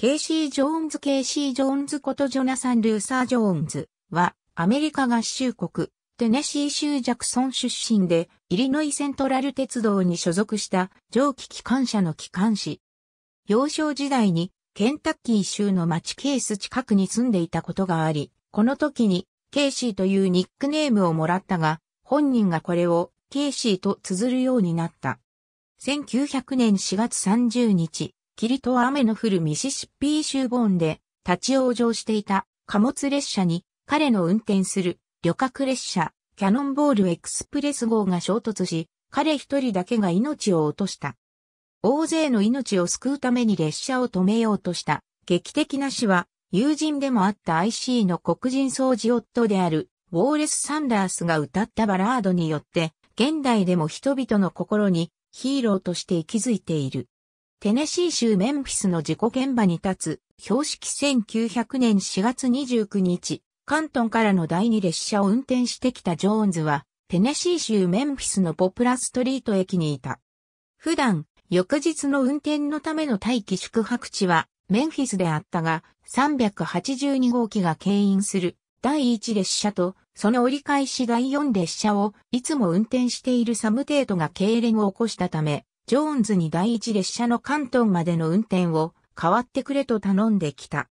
ケイシー・ジョーンズ・ケイシー・ジョーンズことジョナサン・ルーサー・ジョーンズは、アメリカ合衆国、テネシー州ジャクソン出身で、イリノイセントラル鉄道に所属した蒸気機関車の機関士。幼少時代に、ケンタッキー州の街、ケース近くに住んでいたことがあり、この時に、ケイシーというニックネームをもらったが、本人がこれを、ケイシーと綴るようになった。1900年4月30日、霧と雨の降るミシシッピー州ボーンで立ち往生していた貨物列車に彼の運転する旅客列車キャノンボールエクスプレス号が衝突し、彼一人だけが命を落とした。大勢の命を救うために列車を止めようとした劇的な死は友人でもあった IC の黒人掃除夫であるウォーレス・サンダースが歌ったバラードによって現代でも人々の心にヒーローとして息づいている。テネシー州メンフィスの事故現場に立つ、標識1900年4月29日、関東からの第2列車を運転してきたジョーンズは、テネシー州メンフィスのポプラストリート駅にいた。普段、翌日の運転のための待機宿泊地は、メンフィスであったが、382号機が牽引する第1列車と、その折り返し第4列車を、いつも運転しているサムテートが痙攣を起こしたため、ジョーンズに第一列車の関東までの運転を代わってくれと頼んできた。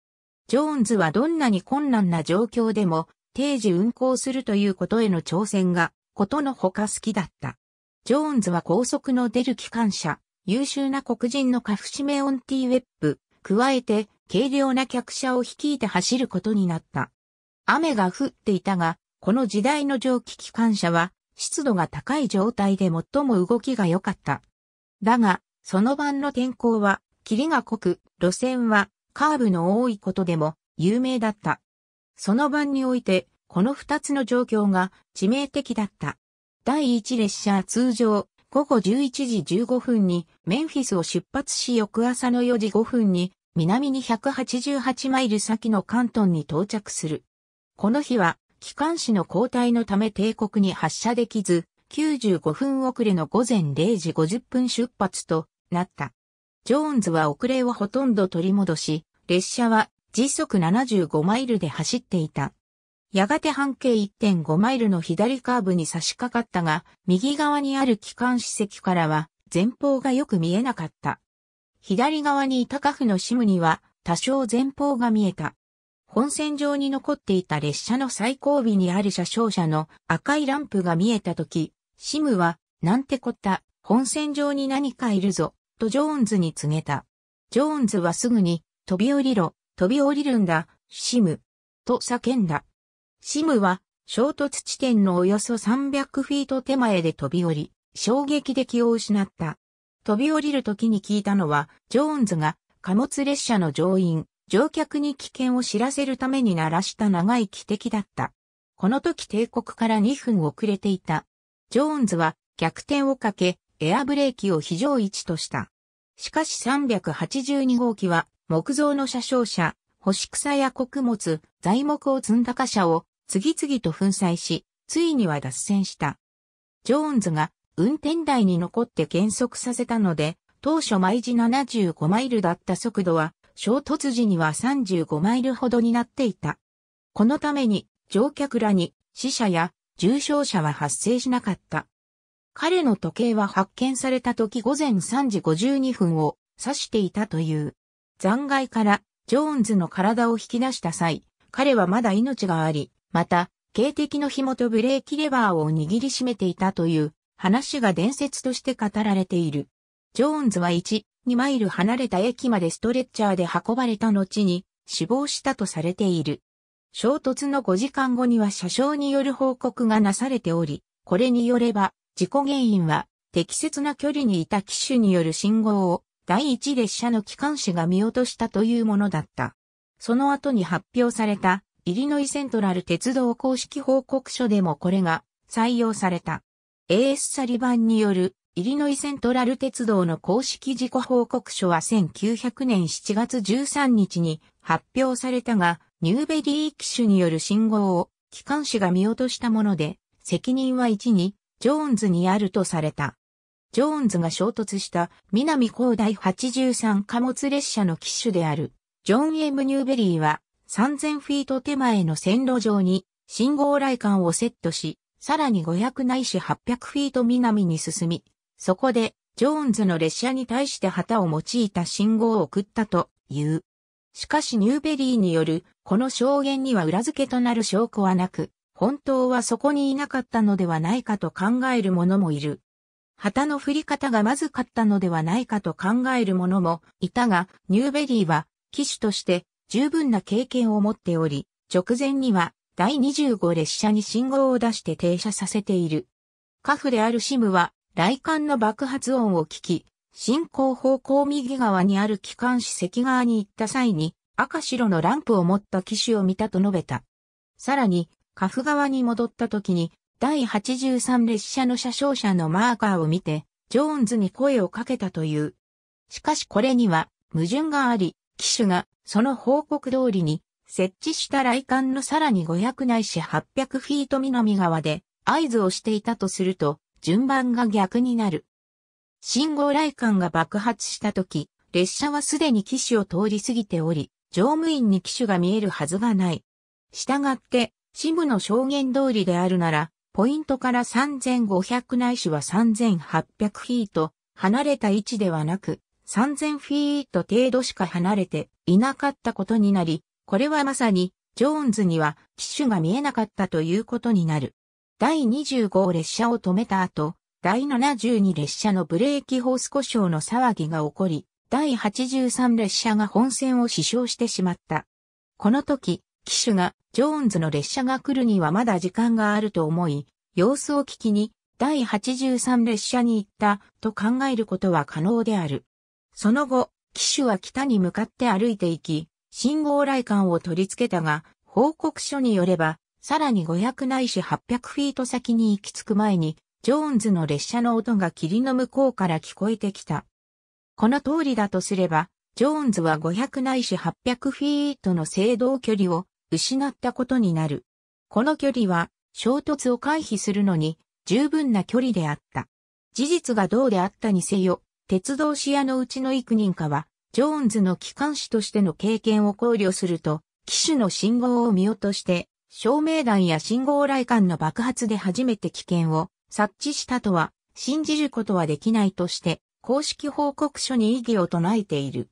ジョーンズはどんなに困難な状況でも定時運行するということへの挑戦がことのほか好きだった。ジョーンズは高速の出る機関車、優秀な黒人のカフシメオンティーウェップ、加えて軽量な客車を率いて走ることになった。雨が降っていたが、この時代の蒸気機関車は湿度が高い状態で最も動きが良かった。だが、その晩の天候は、霧が濃く、路線はカーブの多いことでも有名だった。その晩において、この二つの状況が致命的だった。第一列車は通常、午後11時15分にメンフィスを出発し翌朝の4時5分に南に188マイル先の関東に到着する。この日は機関士の交代のため帝国に発射できず、95分遅れの午前0時50分出発となった。ジョーンズは遅れをほとんど取り戻し、列車は時速75マイルで走っていた。やがて半径1.5マイルの左カーブに差し掛かったが、右側にある機関史跡からは前方がよく見えなかった。左側にいたカフのシムには多少前方が見えた。本線上に残っていた列車の最後尾にある車掌車の赤いランプが見えた時、シムは、なんてこった、本戦場に何かいるぞ、とジョーンズに告げた。ジョーンズはすぐに、飛び降りろ、飛び降りるんだ、シム、と叫んだ。シムは、衝突地点のおよそ300フィート手前で飛び降り、衝撃で気を失った。飛び降りる時に聞いたのは、ジョーンズが貨物列車の乗員、乗客に危険を知らせるために鳴らした長い汽笛だった。この時帝国から2分遅れていたジョーンズは逆転をかけ、エアブレーキを非常位置とした。しかし382号機は、木造の車掌車、干し草や穀物、材木を積んだ貨車を次々と粉砕し、ついには脱線した。ジョーンズが運転台に残って減速させたので、当初毎時75マイルだった速度は、衝突時には35マイルほどになっていた。このために乗客らに死者や重症者は発生しなかった。彼の時計は発見された時午前3時52分を指していたという。残骸からジョーンズの体を引き出した際、彼はまだ命があり、また、警笛の紐とブレーキレバーを握りしめていたという話が伝説として語られている。ジョーンズは1、2マイル離れた駅までストレッチャーで運ばれた後に死亡したとされている。衝突の5時間後には車掌による報告がなされており、これによれば、事故原因は、適切な距離にいた機種による信号を、第一列車の機関士が見落としたというものだった。その後に発表された、イリノイセントラル鉄道公式報告書でもこれが採用された。AS サリバンによるイリノイセントラル鉄道の公式事故報告書は1900年7月13日に発表されたが、ニューベリー機種による信号を機関士が見落としたもので、責任は1に、ジョーンズにあるとされた。ジョーンズが衝突した南高第83貨物列車の機種である、ジョン・エム・ニューベリーは3000フィート手前の線路上に信号雷管をセットし、さらに500ないし800フィート南に進み、そこでジョーンズの列車に対して旗を用いた信号を送ったという。しかしニューベリーによる、この証言には裏付けとなる証拠はなく、本当はそこにいなかったのではないかと考える者もいる。旗の振り方がまずかったのではないかと考える者もいたが、ニューベリーは騎手として十分な経験を持っており、直前には第25列車に信号を出して停車させている。カフであるシムは、雷管の爆発音を聞き、進行方向右側にある機関士席側に行った際に、赤白のランプを持った機種を見たと述べた。さらに、カフ側に戻った時に、第83列車の車掌車のマーカーを見て、ジョーンズに声をかけたという。しかしこれには、矛盾があり、機種が、その報告通りに、設置した来館のさらに500ないし800フィート南側で、合図をしていたとすると、順番が逆になる。信号雷管が爆発した時、列車はすでに機種を通り過ぎており、乗務員に機種が見えるはずがない。したがって、シムの証言通りであるなら、ポイントから3500ないしは3800フィート離れた位置ではなく、3000フィート程度しか離れていなかったことになり、これはまさに、ジョーンズには機種が見えなかったということになる。第25列車を止めた後、第72列車のブレーキホース故障の騒ぎが起こり、第83列車が本線を死傷してしまった。この時、機種がジョーンズの列車が来るにはまだ時間があると思い、様子を聞きに第83列車に行ったと考えることは可能である。その後、機種は北に向かって歩いていき、信号来館を取り付けたが、報告書によれば、さらに500ないし800フィート先に行き着く前に、ジョーンズの列車の音が霧の向こうから聞こえてきた。この通りだとすれば、ジョーンズは500ないし800フィートの制動距離を失ったことになる。この距離は衝突を回避するのに十分な距離であった。事実がどうであったにせよ、鉄道視野のうちの幾人かは、ジョーンズの機関士としての経験を考慮すると、機種の信号を見落として、照明弾や信号雷管の爆発で初めて危険を察知したとは信じることはできないとして、公式報告書に異議を唱えている。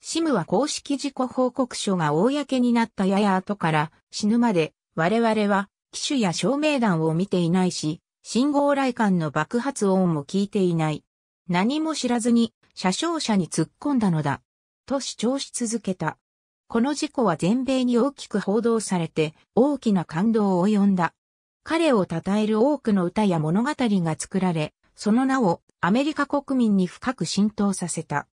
シムは公式事故報告書が公になったやや後から死ぬまで我々は機種や照明弾を見ていないし、信号雷管の爆発音も聞いていない。何も知らずに車掌車に突っ込んだのだ。と主張し続けた。この事故は全米に大きく報道されて大きな感動を及んだ。彼を称える多くの歌や物語が作られ、その名をアメリカ国民に深く浸透させた。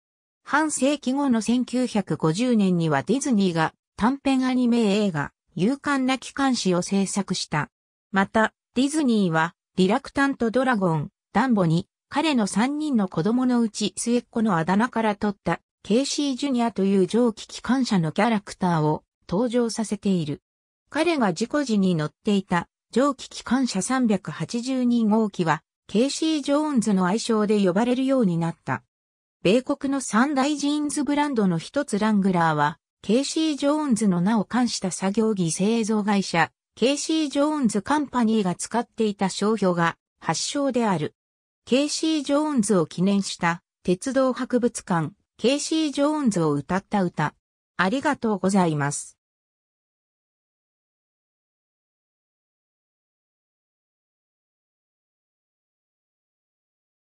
半世紀後の1950年にはディズニーが短編アニメ映画、勇敢な機関士を制作した。また、ディズニーは、リラクタントドラゴン、ダンボに、彼の3人の子供のうち末っ子のあだ名から取った、ケイシー・ジュニアという蒸気機関車のキャラクターを登場させている。彼が事故時に乗っていた蒸気機関車382号機は、ケイシー・ジョーンズの愛称で呼ばれるようになった。米国の三大ジーンズブランドの一つラングラーは、ケイシー・ジョーンズの名を冠した作業着製造会社、ケイシー・ジョーンズ・カンパニーが使っていた商標が発祥である。ケイシー・ジョーンズを記念した鉄道博物館、ケイシー・ジョーンズを歌った歌。ありがとうございます。